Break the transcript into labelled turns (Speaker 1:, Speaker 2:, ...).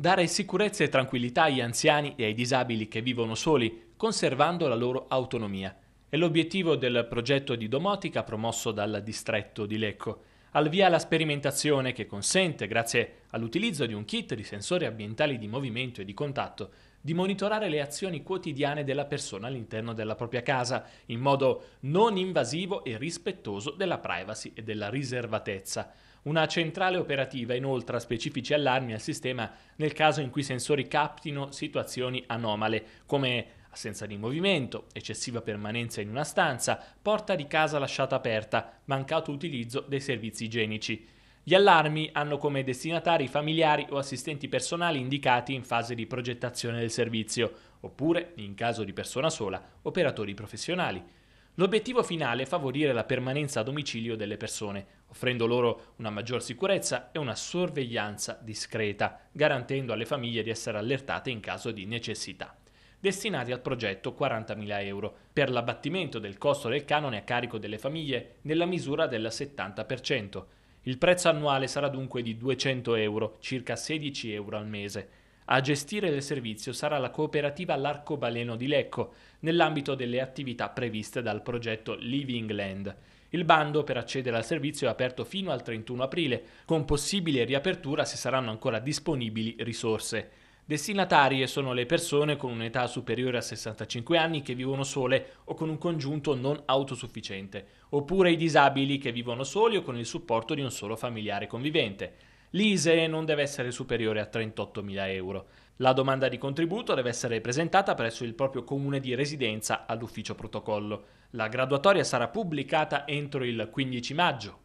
Speaker 1: Dare sicurezza e tranquillità agli anziani e ai disabili che vivono soli, conservando la loro autonomia. È l'obiettivo del progetto di domotica promosso dal distretto di Lecco. Al via la sperimentazione che consente, grazie all'utilizzo di un kit di sensori ambientali di movimento e di contatto, di monitorare le azioni quotidiane della persona all'interno della propria casa, in modo non invasivo e rispettoso della privacy e della riservatezza. Una centrale operativa inoltre specifici allarmi al sistema nel caso in cui i sensori captino situazioni anomale, come assenza di movimento, eccessiva permanenza in una stanza, porta di casa lasciata aperta, mancato utilizzo dei servizi igienici. Gli allarmi hanno come destinatari familiari o assistenti personali indicati in fase di progettazione del servizio, oppure, in caso di persona sola, operatori professionali. L'obiettivo finale è favorire la permanenza a domicilio delle persone, offrendo loro una maggior sicurezza e una sorveglianza discreta, garantendo alle famiglie di essere allertate in caso di necessità. Destinati al progetto 40.000 euro per l'abbattimento del costo del canone a carico delle famiglie nella misura del 70%. Il prezzo annuale sarà dunque di 200 euro, circa 16 euro al mese. A gestire il servizio sarà la cooperativa L'Arcobaleno di Lecco, nell'ambito delle attività previste dal progetto Living Land. Il bando per accedere al servizio è aperto fino al 31 aprile, con possibile riapertura se saranno ancora disponibili risorse. Destinatarie sono le persone con un'età superiore a 65 anni che vivono sole o con un congiunto non autosufficiente, oppure i disabili che vivono soli o con il supporto di un solo familiare convivente. L'ISE non deve essere superiore a 38.000 euro. La domanda di contributo deve essere presentata presso il proprio comune di residenza all'ufficio protocollo. La graduatoria sarà pubblicata entro il 15 maggio.